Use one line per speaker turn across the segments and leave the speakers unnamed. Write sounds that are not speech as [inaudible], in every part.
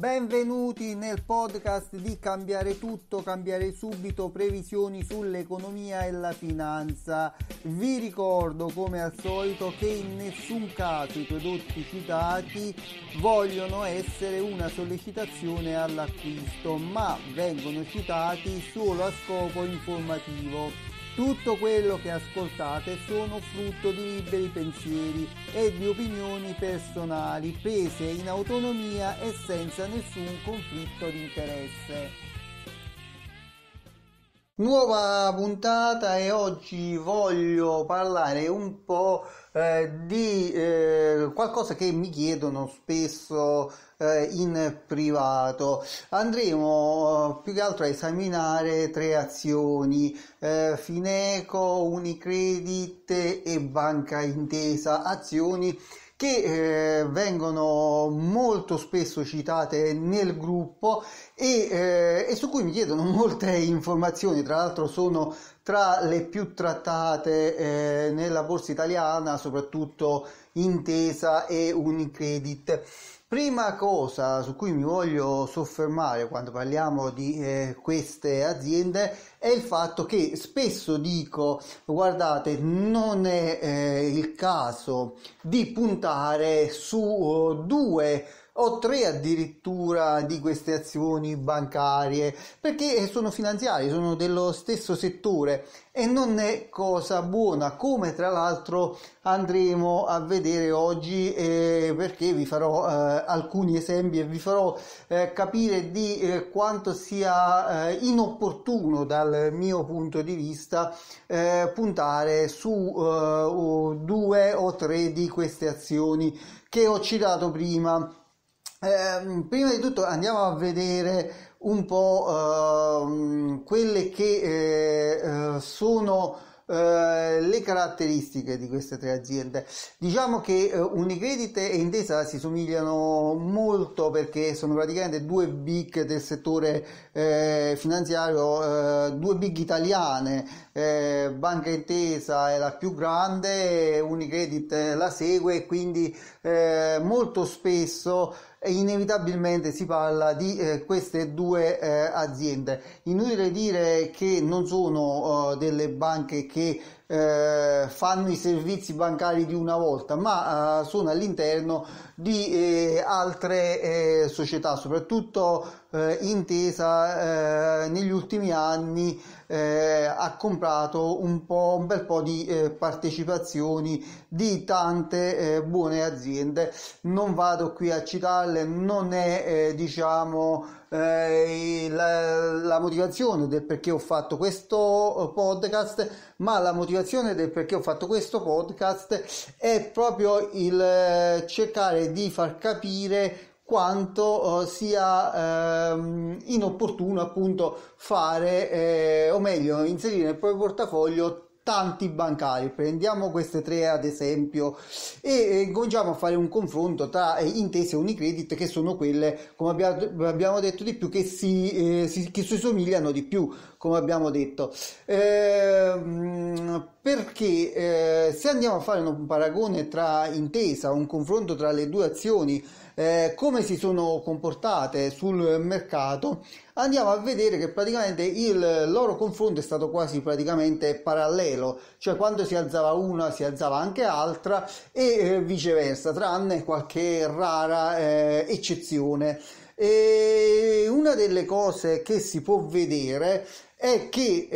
Benvenuti nel podcast di Cambiare tutto, cambiare subito, previsioni sull'economia e la finanza. Vi ricordo come al solito che in nessun caso i prodotti citati vogliono essere una sollecitazione all'acquisto, ma vengono citati solo a scopo informativo. Tutto quello che ascoltate sono frutto di liberi pensieri e di opinioni personali prese in autonomia e senza nessun conflitto di interesse. Nuova puntata e oggi voglio parlare un po' eh, di eh, qualcosa che mi chiedono spesso eh, in privato. Andremo eh, più che altro a esaminare tre azioni, eh, Fineco, Unicredit e Banca Intesa, azioni che eh, vengono molto spesso citate nel gruppo e, eh, e, su cui mi chiedono [laughs] molte informazioni, tra l'altro sono tra le più trattate eh, nella borsa italiana, soprattutto Intesa e Unicredit. Prima cosa su cui mi voglio soffermare quando parliamo di eh, queste aziende è il fatto che spesso dico guardate non è eh, il caso di puntare su oh, due o tre addirittura di queste azioni bancarie perché sono finanziarie, sono dello stesso settore e non è cosa buona come tra l'altro andremo a vedere oggi eh, perché vi farò eh, alcuni esempi e vi farò eh, capire di eh, quanto sia eh, inopportuno dal mio punto di vista eh, puntare su due o tre di queste azioni che ho citato prima Ehm, prima di tutto andiamo a vedere un po' eh, quelle che eh, eh sono eh, le caratteristiche di queste tre aziende. Diciamo che eh, Unicredit e Intesa si somigliano molto perché sono praticamente due big del settore finanziario, due big italiane eh, Banca Intesa è la più grande, Unicredit la segue e quindi eh, molto spesso inevitabilmente si parla di eh, queste due eh, aziende. Inutile dire che non sono eh, delle banche che eh, fanno i servizi bancari di una volta, ma eh, sono all'interno di eh, altre società, soprattutto intesa negli ultimi anni eh, ha comprato un, po', un bel po' di eh, partecipazioni di tante eh, buone aziende. Non vado qui a citarle, non è eh, diciamo eh, la, la motivazione del perché ho fatto questo eh, podcast, ma la motivazione del perché ho fatto questo podcast è proprio il cercare di far capire quanto eh, sia eh, inopportuno appunto fare eh, o meglio inserire nel proprio portafoglio tanti bancari. Prendiamo queste tre ad esempio e eh, cominciamo a fare un confronto tra eh, Intesa e Unicredit che sono quelle, come abbiamo, abbiamo detto di più, che si, eh, si, che si, somigliano di più, come abbiamo detto. Eh, perché eh, se andiamo a fare un paragone tra Intesa, un confronto tra le due azioni, eh, come si sono comportate sul mercato, andiamo a vedere che praticamente il loro confronto è stato quasi praticamente parallelo, cioè quando si alzava una si alzava anche altra e eh, viceversa, tranne qualche rara eh, eccezione. E una delle cose che si può vedere è che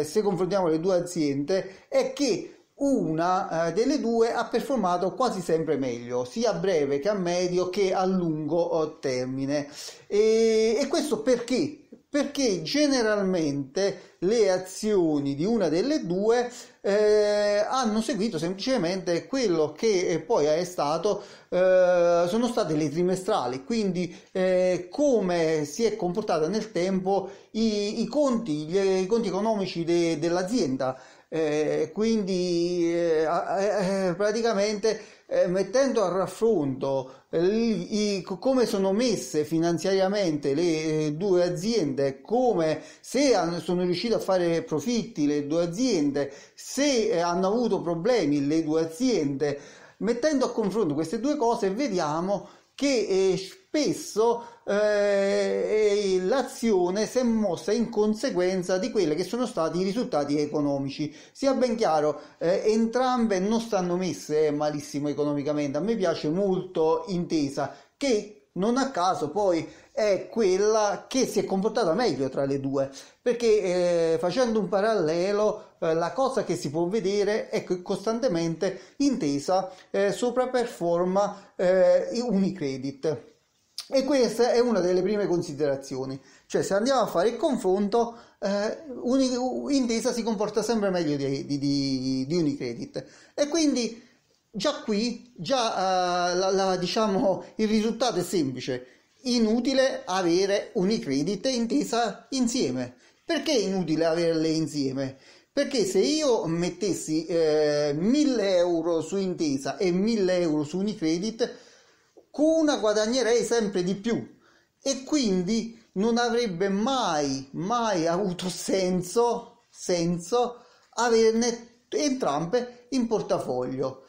eh, se confrontiamo le due aziende è che una eh, delle due ha performato quasi sempre meglio, sia a breve che a medio che a lungo eh, termine. E, e questo perché? Perché generalmente le azioni di una delle due eh, hanno seguito semplicemente quello che eh, poi è stato, eh, sono state le trimestrali, quindi eh, come si è comportata nel tempo i, i conti, gli, i conti economici de, dell'azienda. Eh, quindi eh, eh, eh, praticamente eh, mettendo a raffronto i, come sono messe finanziariamente le due aziende, come se hanno, sono riuscite a fare profitti le due aziende, se hanno avuto problemi le due aziende, mettendo a confronto queste due cose vediamo che eh, spesso eh, l'azione si è mossa in conseguenza di quelli che sono stati i risultati economici. Sia ben chiaro, eh, entrambe non stanno messe eh, malissimo economicamente. A me piace molto intesa che non a caso poi è quella che si è comportata meglio tra le due, perché eh, facendo un parallelo eh, la cosa che si può vedere è che costantemente intesa eh, sopraperforma eh, Unicredit. E questa è una delle prime considerazioni, cioè se andiamo a fare il confronto, eh, Intesa si comporta sempre meglio di, di, di, di Unicredit. E quindi già qui già, uh, la, la, diciamo, il risultato è semplice. Inutile avere Unicredit intesa insieme. Perché è inutile averle insieme? Perché se io mettessi eh, 1000 euro su Intesa e 1000 euro su Unicredit, con una guadagnerei sempre di più e quindi non avrebbe mai, mai avuto senso, senso averne entrambe in portafoglio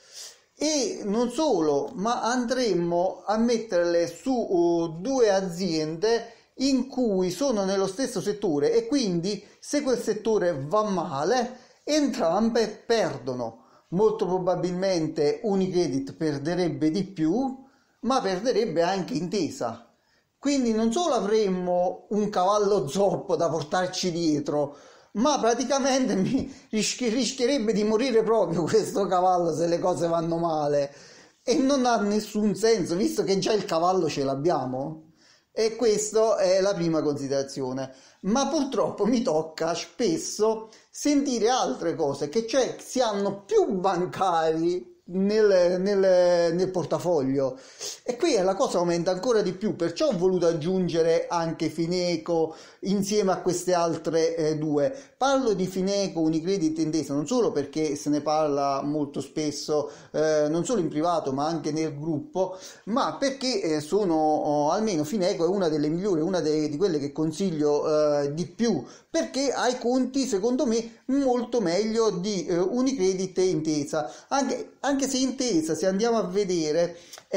e non solo, ma andremmo a metterle su uh, due aziende in cui sono nello stesso settore e quindi se quel settore va male entrambe perdono. Molto probabilmente Unicredit perderebbe di più, ma perderebbe anche Intesa. Quindi non solo avremmo un cavallo zoppo da portarci dietro, ma praticamente mi rischi- rischierebbe di morire proprio questo cavallo se le cose vanno male e non ha nessun senso visto che già il cavallo ce l'abbiamo e questa è la prima considerazione ma purtroppo mi tocca spesso sentire altre cose che cioè si hanno più bancari nel, nel, nel, portafoglio e qui la cosa aumenta ancora di più perciò ho voluto aggiungere anche Fineco insieme a queste altre eh, due parlo di Fineco Unicredit Intesa non solo perché se ne parla molto spesso eh, non solo in privato ma anche nel gruppo ma perché eh, sono oh, almeno Fineco è una delle migliori una de, di quelle che consiglio eh, di più perché ha i conti secondo me molto meglio di eh, Unicredit e Intesa anche, anche anche se intesa, se andiamo a vedere, è,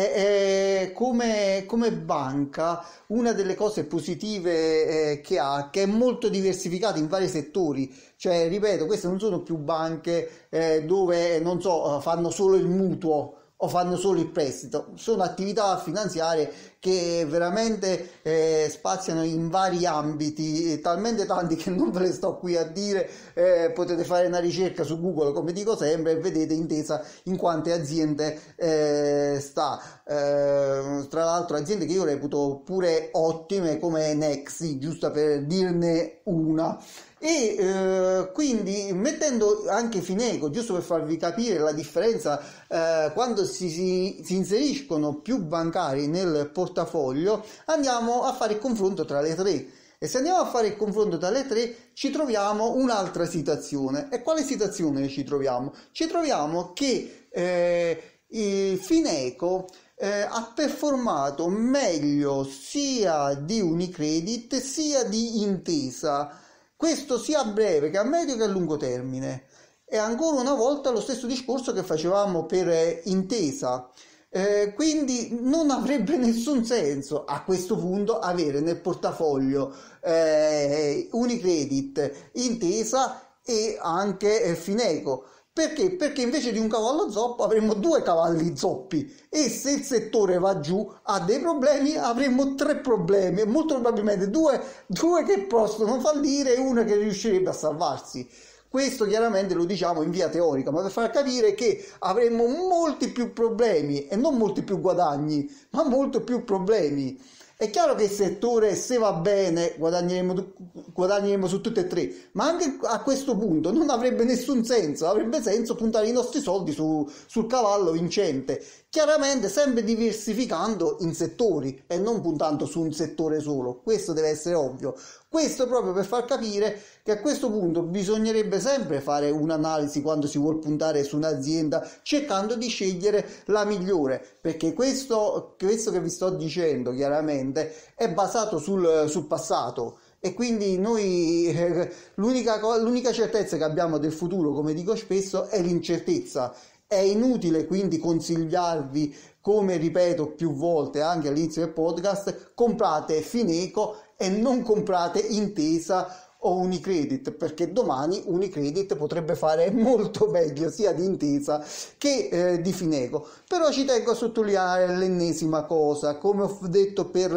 è come, come, banca, una delle cose positive eh, che ha, che è molto diversificata in vari settori, cioè ripeto, queste non sono più banche eh, dove, non so, eh, fanno solo il mutuo o fanno solo il prestito. Sono attività finanziarie che veramente eh, spaziano in vari ambiti, talmente tanti che non ve le sto qui a dire, eh, potete fare una ricerca su Google come dico sempre e vedete intesa in quante aziende eh, sta. Eh, tra l'altro aziende che io reputo pure ottime come Nexi, giusto per dirne una e eh, quindi mettendo anche Fineco, giusto per farvi capire la differenza, eh, quando si, si, si, inseriscono più bancari nel portafoglio, andiamo a fare il confronto tra le tre. E se andiamo a fare il confronto tra le tre, ci troviamo un'altra situazione. E quale situazione ci troviamo? Ci troviamo che eh, Fineco eh, ha performato meglio sia di Unicredit sia di Intesa questo sia a breve che a medio che a lungo termine. E ancora una volta lo stesso discorso che facevamo per eh, intesa. Eh, quindi non avrebbe [laughs] nessun senso a questo punto avere nel portafoglio eh, Unicredit, Intesa e anche eh, Fineco perché? Perché invece di un cavallo zoppo avremmo due cavalli zoppi e se il settore va giù ha dei problemi avremmo tre problemi molto probabilmente due, due che possono fallire e una che riuscirebbe a salvarsi. Questo chiaramente lo diciamo in via teorica, ma per far capire che avremmo molti più problemi e non molti più guadagni, ma molto più problemi. È chiaro che il settore se va bene guadagneremo, guadagneremo su tutte e tre, ma anche a questo punto non avrebbe nessun senso, avrebbe senso puntare i nostri soldi su, sul cavallo vincente, chiaramente sempre diversificando in settori e non puntando su un settore solo, questo deve essere ovvio. Questo proprio per far capire che a questo punto bisognerebbe sempre fare un'analisi quando si vuole puntare su un'azienda cercando di scegliere la migliore, perché questo, questo che vi sto dicendo chiaramente è basato sul, sul passato e quindi noi [laughs] l'unica, l'unica certezza che abbiamo del futuro, come dico spesso, è l'incertezza. È inutile quindi consigliarvi, come ripeto più volte anche all'inizio del podcast, comprate Fineco e non comprate Intesa o Unicredit perché domani Unicredit potrebbe fare [laughs] molto meglio sia di Intesa che eh, di Fineco però ci tengo a sottolineare l'ennesima cosa come ho detto per,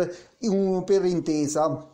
per Intesa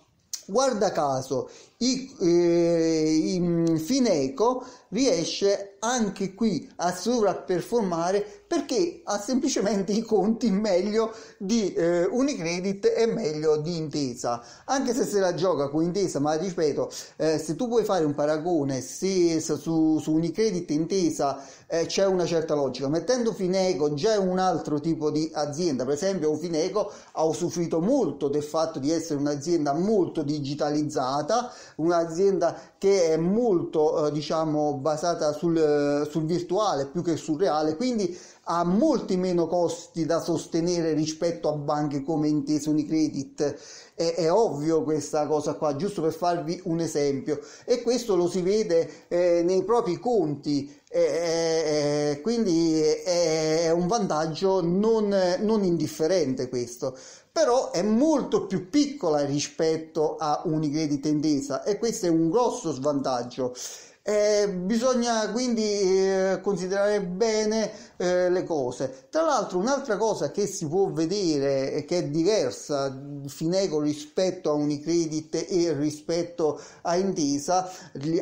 guarda caso i, eh, Fineco riesce anche qui a sovrapperformare perché ha semplicemente i conti meglio di eh, Unicredit e meglio di Intesa anche se se la gioca con Intesa ma ripeto eh, se tu vuoi fare un paragone se su, su Unicredit e Intesa eh, c'è una certa logica mettendo Fineco già un altro tipo di azienda per esempio Fineco ha usufruito molto del fatto di essere un'azienda molto digitalizzata un'azienda che è molto eh, diciamo basata sul, eh, sul virtuale più che sul reale, quindi ha molti meno costi da sostenere rispetto a banche come Intesa Unicredit. È, è, ovvio questa cosa qua, giusto per farvi un esempio. E questo lo si vede eh, nei propri conti, eh, eh, eh quindi è, è, un vantaggio non, non indifferente questo però è molto più piccola rispetto a Unigrade di tendenza e questo è un grosso svantaggio. Eh, bisogna quindi eh, considerare bene eh, le cose. Tra l'altro, un'altra cosa che si può vedere e che è diversa Fineco rispetto a Unicredit e rispetto a Intesa,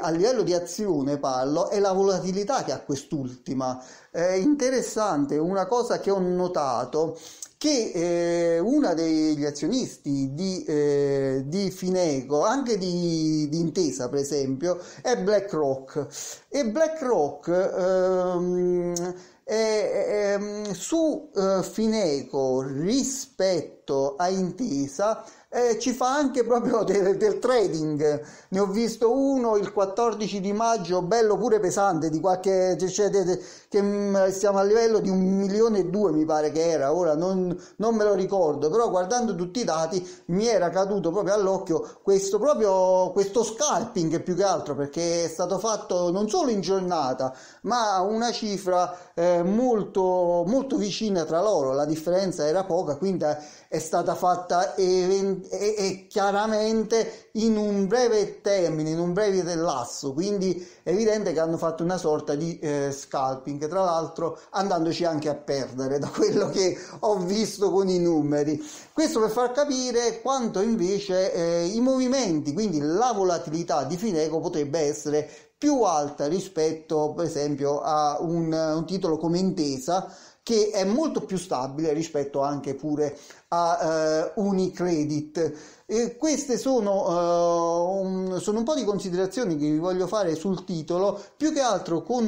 a livello di azione parlo, è la volatilità che ha quest'ultima. È interessante una cosa che ho notato che eh, uno degli azionisti di, eh, di, Fineco, anche di, di Intesa per esempio, è BlackRock. E BlackRock ehm, è, è, ehm, su eh, Fineco rispetto a Intesa eh, ci fa anche proprio [laughs] del, del, trading. Ne ho visto uno il 14 di maggio, bello pure pesante, di qualche, cioè, de, de, che siamo a livello di un milione e due mi pare che era, ora non, non, me lo ricordo, però guardando tutti i dati mi era caduto proprio all'occhio questo, proprio, questo scalping più che altro perché è stato fatto non solo in giornata ma una cifra eh, molto, molto vicina tra loro, la differenza era poca quindi è stata fatta event- e-, e chiaramente in un breve termine, in un breve lasso, quindi è evidente che hanno fatto una sorta di eh, scalping tra l'altro andandoci anche a perdere da quello che ho visto con i numeri. Questo per far capire quanto invece eh, i movimenti, quindi la volatilità di Fineco potrebbe essere più alta rispetto per esempio a un, un titolo come Intesa che è molto più stabile rispetto anche pure a uh, Unicredit. E queste sono, uh, un, sono, un, po' di considerazioni che vi voglio fare sul titolo, più che altro con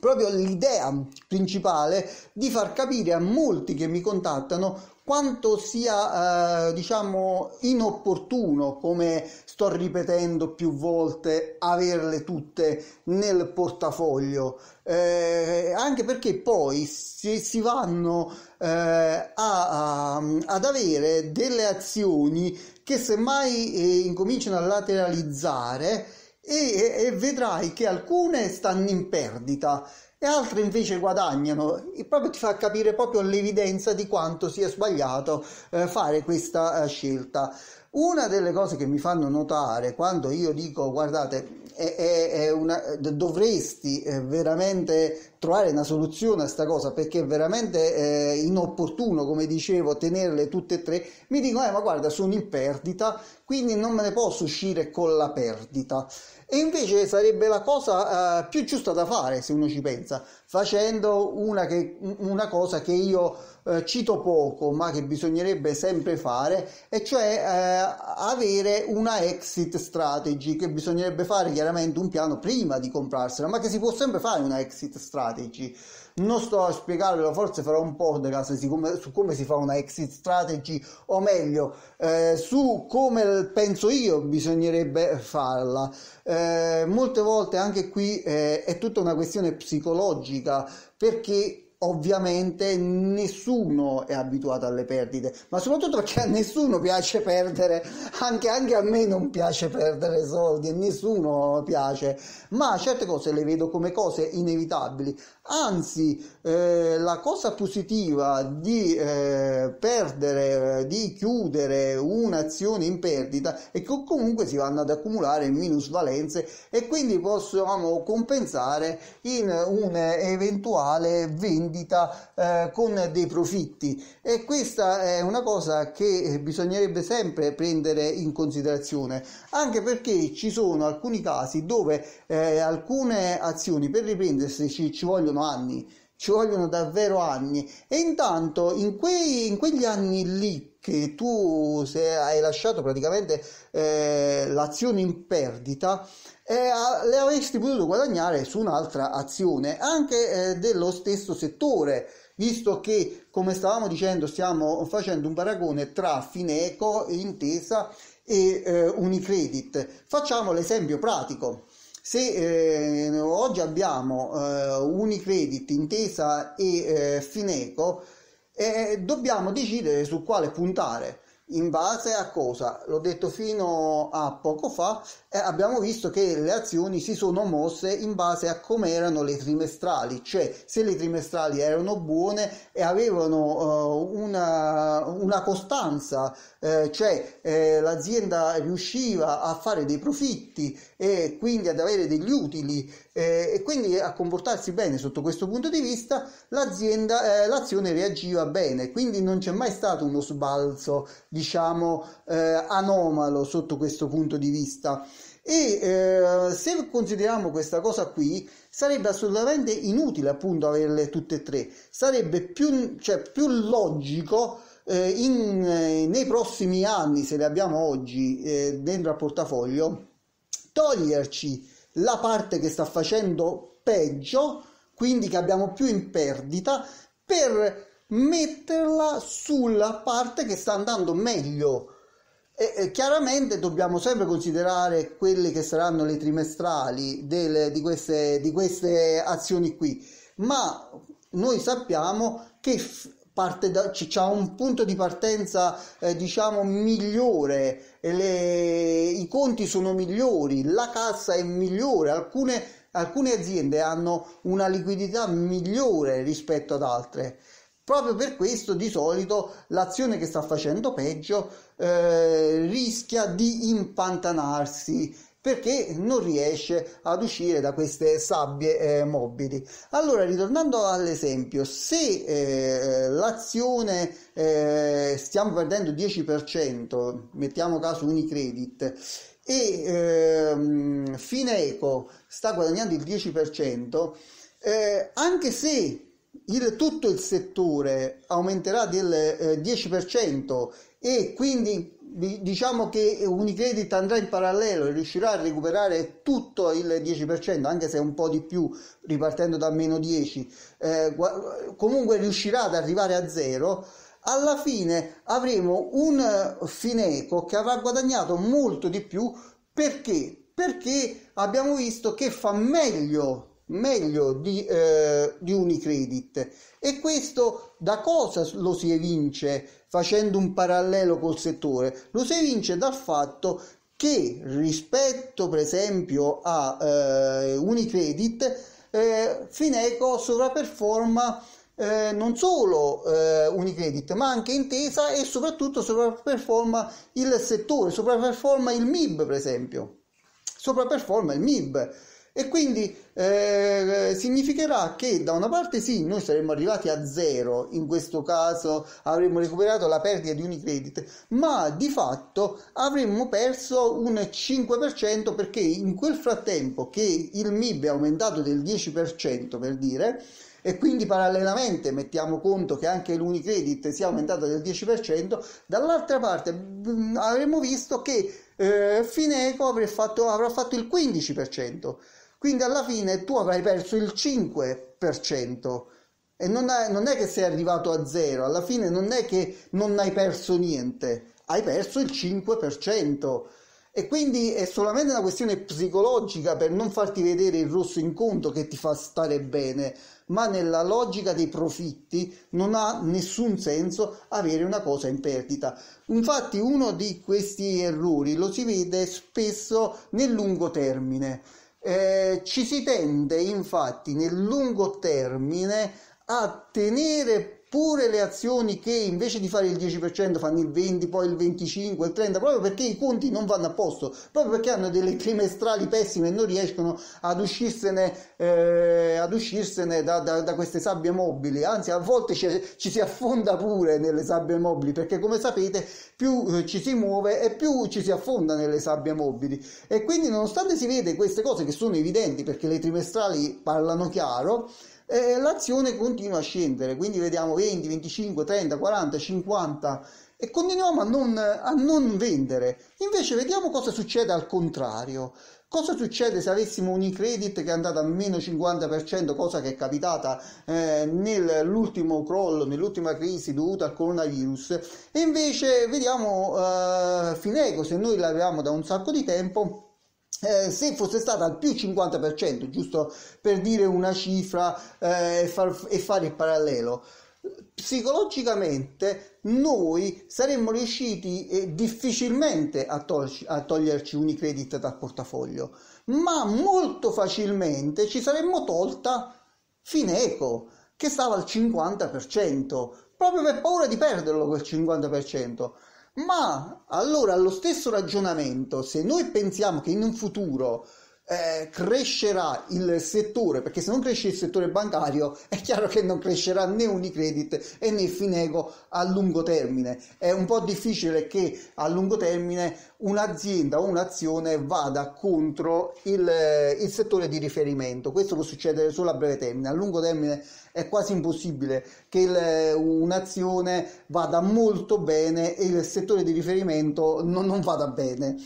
proprio l'idea principale di far capire a molti che mi contattano quanto sia eh, diciamo inopportuno come sto ripetendo più volte averle tutte nel portafoglio eh, anche perché poi se si vanno eh, a, a, ad avere delle azioni che semmai eh, incominciano a lateralizzare e, e vedrai che alcune stanno in perdita e altre invece guadagnano e proprio ti fa capire proprio l'evidenza di quanto sia sbagliato eh, fare questa eh, scelta. Una delle cose che mi fanno notare quando io dico guardate è, è una, dovresti eh, veramente trovare una soluzione a questa cosa perché è veramente eh, inopportuno, come dicevo, tenerle tutte e tre. Mi dicono, eh, ma guarda, sono in perdita, quindi non me ne posso uscire con la perdita. E invece sarebbe la cosa eh, più giusta da fare, se uno ci pensa, facendo una, che, una cosa che io eh, cito poco, ma che bisognerebbe sempre fare, e cioè eh, avere una exit strategy, che bisognerebbe fare chiaramente un piano prima di comprarsela, ma che si può sempre fare una exit strategy. Non sto a spiegarvelo, forse farò un podcast su come, su come si fa una exit strategy, o meglio, eh, su come penso io bisognerebbe farla. Eh, molte volte anche qui eh, è tutta una questione psicologica perché ovviamente nessuno è abituato alle perdite, ma soprattutto perché a nessuno piace perdere, anche, anche, a me non piace perdere soldi e nessuno piace, ma certe cose le vedo come cose inevitabili, anzi eh, la cosa positiva di eh, perdere, eh, di chiudere un'azione in perdita è che comunque si vanno ad accumulare minusvalenze e quindi possiamo compensare in un'eventuale vendita vendita eh, con dei profitti e questa è una cosa che eh, bisognerebbe sempre prendere in considerazione anche perché ci sono alcuni casi dove eh, alcune azioni per riprendersi ci, ci vogliono anni ci vogliono davvero anni e intanto in, quei, in quegli anni lì che tu hai lasciato praticamente eh, l'azione in perdita e eh, le avresti potuto guadagnare su un'altra azione anche eh, dello stesso settore visto che come stavamo dicendo stiamo facendo un paragone tra Fineco Intesa e eh, Unicredit facciamo l'esempio pratico se eh, oggi abbiamo eh, Unicredit, Intesa e eh, Fineco, e dobbiamo decidere su quale puntare in base a cosa? L'ho detto fino a poco fa, eh, abbiamo visto che le azioni si sono mosse in base a come erano le trimestrali, cioè se le trimestrali erano buone e avevano uh, una, una, costanza, eh, cioè eh, l'azienda riusciva a fare dei profitti e quindi ad avere degli utili eh, e quindi a comportarsi bene sotto questo punto di vista, l'azienda, eh, l'azione reagiva bene, quindi non c'è mai stato uno sbalzo di diciamo eh, anomalo sotto questo punto di vista e eh, se consideriamo questa cosa qui sarebbe assolutamente inutile appunto averle tutte e tre sarebbe più, cioè, più logico eh, in, eh, nei prossimi anni se le abbiamo oggi eh, dentro al portafoglio toglierci la parte che sta facendo peggio quindi che abbiamo più in perdita per metterla sulla parte che sta andando meglio. E, e chiaramente dobbiamo sempre considerare quelle che saranno le trimestrali delle, di, queste, di, queste, azioni qui, ma noi sappiamo che f- parte da, c'è un punto di partenza eh, diciamo migliore, le, i conti sono migliori, la cassa è migliore, alcune, alcune aziende hanno una liquidità migliore rispetto ad altre. Proprio per questo di solito l'azione che sta facendo peggio eh, rischia di impantanarsi perché non riesce ad uscire da queste sabbie eh, mobili. Allora, ritornando all'esempio, se eh, l'azione eh, stiamo perdendo 10%, mettiamo caso Unicredit, e ehm, Fineco sta guadagnando il 10%, eh, anche se il, tutto il settore aumenterà del eh, 10% e quindi diciamo che Unicredit andrà in parallelo e riuscirà a recuperare tutto il 10%, anche se un po' di più ripartendo da meno 10, eh, comunque riuscirà ad arrivare a zero. Alla fine avremo un eh, Fineco che avrà guadagnato molto di più perché? Perché abbiamo visto che fa meglio meglio di, eh, di Unicredit. E questo da cosa lo si evince facendo un parallelo col settore? Lo si evince dal fatto che rispetto per esempio a eh, Unicredit eh, Fineco sovraperforma eh, non solo eh, Unicredit ma anche Intesa e soprattutto sovraperforma il settore, sovraperforma il MIB per esempio, sovraperforma il MIB. E quindi eh, significherà che da una parte sì, noi saremmo arrivati a zero, in questo caso avremmo recuperato la perdita di Unicredit, ma di fatto avremmo perso un 5% perché in quel frattempo che il MIB è aumentato del 10% per dire, e quindi parallelamente mettiamo conto che anche l'Unicredit sia aumentato del 10%, dall'altra parte avremmo visto che eh, Fineco avrà fatto, avrà fatto il 15%. Quindi alla fine tu avrai perso il 5%. E non, hai, non è che sei arrivato a zero, alla fine non è che non hai perso niente, hai perso il 5%. E quindi è solamente una questione psicologica per non farti vedere il rosso in conto che ti fa stare bene, ma nella logica dei profitti non ha nessun senso avere una cosa in perdita. Infatti uno di questi errori lo si vede spesso nel lungo termine. Eh, ci si tende infatti nel lungo termine a tenere pure le azioni che invece di fare il 10% fanno il 20, poi il 25, il 30, proprio perché i conti non vanno a posto, proprio perché hanno delle trimestrali pessime e non riescono ad uscirsene, eh, ad uscirsene da, da, da, queste sabbie mobili, anzi a volte ci, ci, si affonda pure nelle sabbie mobili, perché come sapete più eh, ci si muove e più ci si affonda nelle sabbie mobili. E quindi nonostante si vede queste cose che sono evidenti perché le trimestrali parlano chiaro, e l'azione continua a scendere, quindi vediamo 20, 25, 30, 40, 50 e continuiamo a non, a non vendere. Invece vediamo cosa succede al contrario. Cosa succede se avessimo un Unicredit che è andato al meno 50%, cosa che è capitata eh, nell'ultimo crollo, nell'ultima crisi dovuta al coronavirus, e invece vediamo eh, Fineco, se noi l'avevamo da un sacco di tempo, eh, se fosse stata al più 50%, giusto per dire una cifra eh, e, far, e fare il parallelo, psicologicamente noi saremmo riusciti eh, difficilmente a, tolci, a toglierci Unicredit dal portafoglio, ma molto facilmente ci saremmo tolta Fineco, che stava al 50%, proprio per paura di perderlo quel 50%. Ma allora lo stesso ragionamento, se noi pensiamo che in un futuro eh, crescerà il settore, perché se non cresce il settore bancario è chiaro che non crescerà né Unicredit e né Finego a lungo termine. È un po' difficile che a lungo termine un'azienda o un'azione vada contro il, eh, il settore di riferimento. Questo può succedere solo a breve termine, a lungo termine è quasi impossibile che il, eh, un'azione vada molto bene e il settore di riferimento non, non vada bene.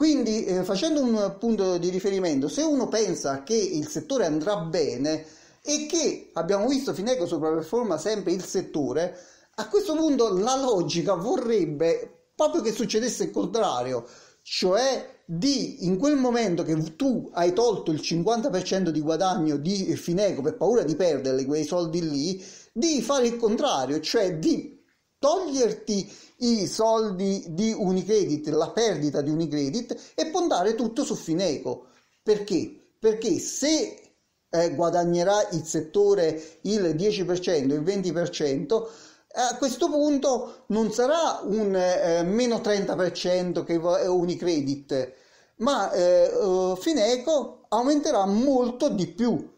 Quindi eh, facendo un punto di riferimento, se uno pensa che il settore andrà bene e che abbiamo visto Fineco sopraperforma sempre il settore, a questo punto la logica vorrebbe proprio che succedesse il contrario, cioè di in quel momento che tu hai tolto il 50% di guadagno di Fineco per paura di perdere quei soldi lì, di fare il contrario, cioè di toglierti i soldi di Unicredit, la perdita di Unicredit e puntare tutto su Fineco. Perché? Perché se eh, guadagnerà il settore il 10%, il 20%, a questo punto non sarà un eh, meno 30% che Unicredit, ma eh, eh, Fineco aumenterà molto di più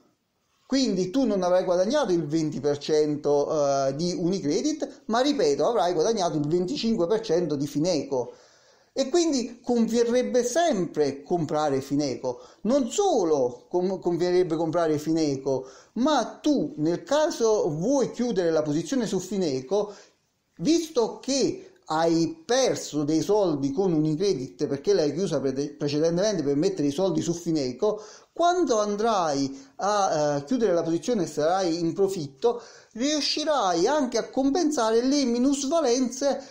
quindi tu non avrai guadagnato il 20% eh, di Unicredit, ma ripeto, avrai guadagnato il 25% di Fineco. E quindi convierrebbe sempre comprare Fineco. Non solo com- convierrebbe comprare Fineco, ma tu nel caso vuoi chiudere la posizione su Fineco, visto che hai perso dei soldi con Unicredit perché l'hai chiusa precedentemente per mettere i soldi su Fineco, quando andrai a eh, chiudere la posizione e sarai in profitto, riuscirai anche a compensare le minusvalenze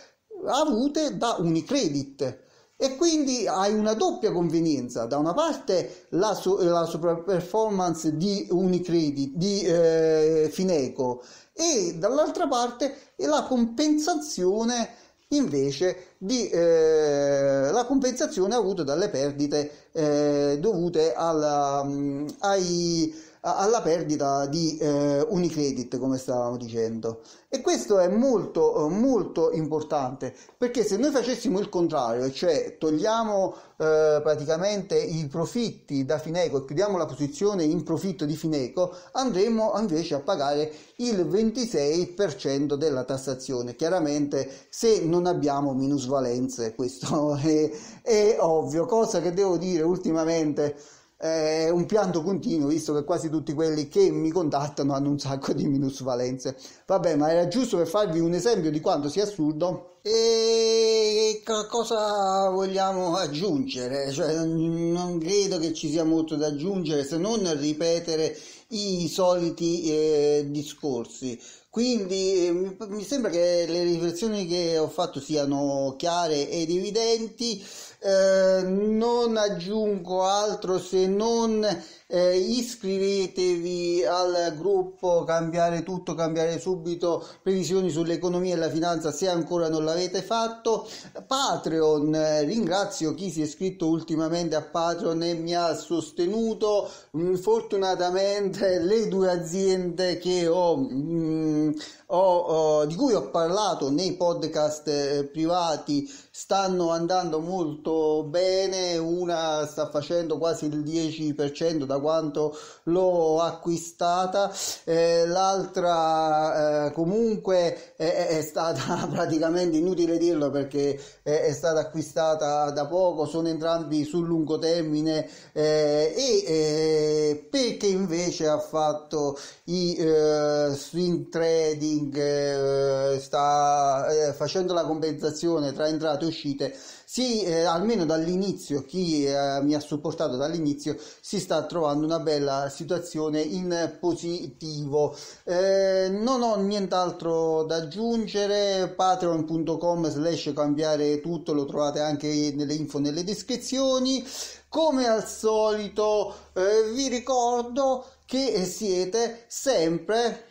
avute da Unicredit. E quindi hai una doppia convenienza, da una parte la, so- la performance di Unicredit, di eh, Fineco, e dall'altra parte la compensazione invece di, eh, la compensazione avuta dalle perdite eh, dovute alla, mh, mm, ai alla perdita di eh, Unicredit, come stavamo dicendo. E questo è molto, eh, molto importante perché se noi facessimo il contrario, cioè togliamo eh, praticamente i profitti da Fineco e chiudiamo la posizione in profitto di Fineco, andremo invece a pagare il 26% della tassazione. Chiaramente, se non abbiamo minusvalenze, questo [laughs] è, è ovvio. Cosa che devo dire ultimamente è eh, un pianto continuo visto che quasi tutti quelli che mi contattano hanno un sacco di minusvalenze. Vabbè, ma era giusto per farvi un esempio di quanto sia assurdo. E cosa vogliamo aggiungere? Cioè, non credo che ci sia molto da aggiungere se non ripetere i soliti eh, discorsi. Quindi eh, mi sembra che le riflessioni che ho fatto siano chiare ed evidenti, eh, non aggiungo altro se non eh, iscrivetevi al gruppo Cambiare tutto, cambiare subito, previsioni sull'economia e la finanza se ancora non l'avete fatto. Patreon, eh, ringrazio chi si è iscritto ultimamente a Patreon e mi ha sostenuto. Mm, fortunatamente le due aziende che ho... Mh, mm, ho, uh, di cui ho parlato nei podcast eh, privati stanno andando molto bene, una sta facendo quasi il 10% da quanto l'ho acquistata, eh, l'altra eh, comunque è, è, stata [laughs] praticamente inutile dirlo perché è, è, stata acquistata da poco, sono entrambi sul lungo termine eh, e eh, perché invece ha fatto i swing trading King eh, sta eh, facendo la compensazione tra entrate e uscite, si, eh, almeno dall'inizio, chi mi ha supportato dall'inizio, si sta trovando una bella situazione in positivo. non ho nient'altro da aggiungere, patreon.com slash cambiare tutto, lo trovate anche nelle info nelle descrizioni. Come al solito eh, vi ricordo che siete sempre